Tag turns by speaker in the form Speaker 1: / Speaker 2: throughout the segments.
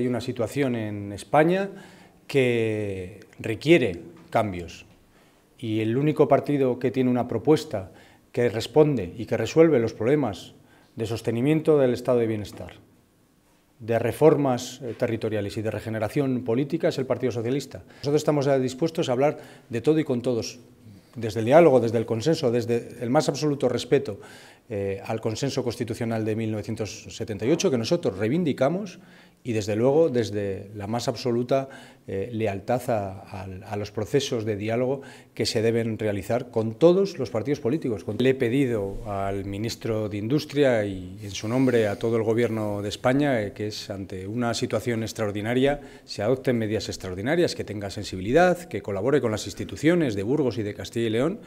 Speaker 1: Hay una situación en España que requiere cambios y el único partido que tiene una propuesta que responde y que resuelve los problemas de sostenimiento del estado de bienestar, de reformas eh, territoriales y de regeneración política es el Partido Socialista. Nosotros estamos dispuestos a hablar de todo y con todos desde el diálogo, desde el consenso, desde el más absoluto respeto eh, al consenso constitucional de 1978 que nosotros reivindicamos y desde luego desde la más absoluta eh, lealtad a, los procesos de diálogo que se deben realizar con todos los partidos políticos. Le he pedido al ministro de Industria y en su nombre a todo el Gobierno de España eh, que es ante una situación extraordinaria se adopten medidas extraordinarias, que tenga sensibilidad, que colabore con las instituciones de Burgos y de Castilla y León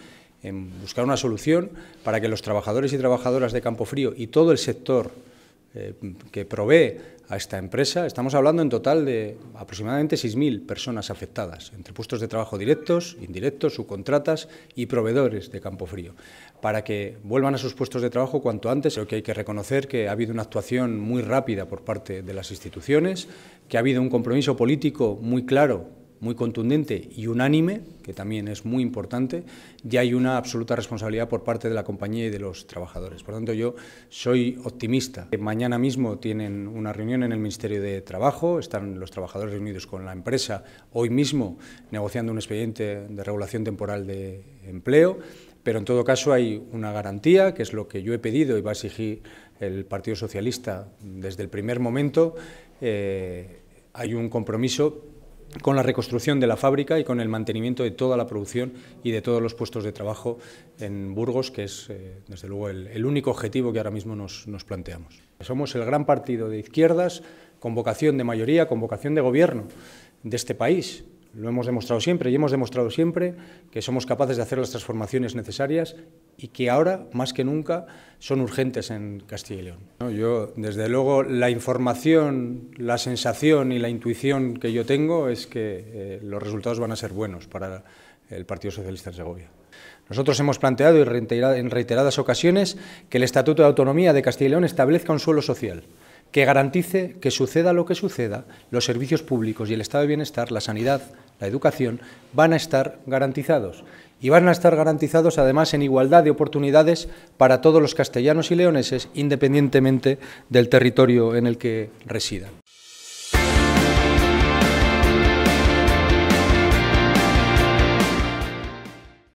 Speaker 1: en buscar una solución para que los trabajadores y trabajadoras de frío y todo el sector eh, que provee a esta empresa, estamos hablando en total de aproximadamente 6.000 personas afectadas, entre puestos de trabajo directos, indirectos, subcontratas y proveedores de campo frío para que vuelvan a sus puestos de trabajo cuanto antes. Creo que hay que reconocer que ha habido una actuación muy rápida por parte de las instituciones, que ha habido un compromiso político muy claro muy contundente y unánime, que también es muy importante, ya hay una absoluta responsabilidad por parte de la compañía y de los trabajadores. Por lo tanto, yo soy optimista. Mañana mismo tienen una reunión en el Ministerio de Trabajo, están los trabajadores reunidos con la empresa, hoy mismo negociando un expediente de regulación temporal de empleo, pero en todo caso hay una garantía, que es lo que yo he pedido y va a exigir el Partido Socialista desde el primer momento. Eh, hay un compromiso con la reconstrucción de la fábrica y con el mantenimiento de toda la producción y de todos los puestos de trabajo en Burgos, que es, eh, desde luego, el, único objetivo que ahora mismo nos planteamos. Somos el gran partido de izquierdas con vocación de mayoría, con vocación de gobierno de este país lo hemos demostrado siempre y hemos demostrado siempre que somos capaces de hacer las transformaciones necesarias y que ahora, más que nunca, son urgentes en Castilla y León. Yo, desde luego, la información, la sensación y la intuición que yo tengo es que eh, los resultados van a ser buenos para el Partido Socialista de Segovia. Nosotros hemos planteado y en reiteradas ocasiones que el Estatuto de Autonomía de Castilla y León establezca un suelo social que garantice que suceda lo que suceda, los servicios públicos y el estado de bienestar, la sanidad, la educación, van a estar garantizados. Y van a estar garantizados además en igualdad de oportunidades para todos los castellanos y leoneses, independientemente del territorio en el que residan.